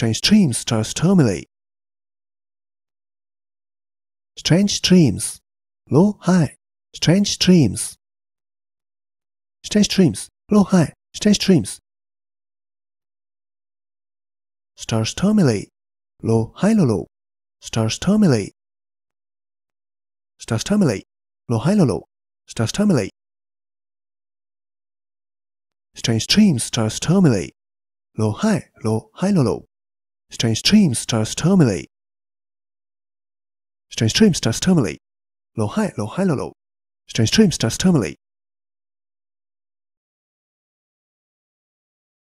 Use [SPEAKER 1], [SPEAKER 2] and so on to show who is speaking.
[SPEAKER 1] strange dreams transformally. Strange dreams. Low high. Strange dreams. Strange dreams. Low high. Strange dreams. Starstormily. Low high low low. Starstormily. Starstormily. Low high low low. Starstormily. Strange dreams. Starstormily. Low high. Low high low low strange dreams starts terminally. Strange dreams starts terminally. Strange dreams starts terminally.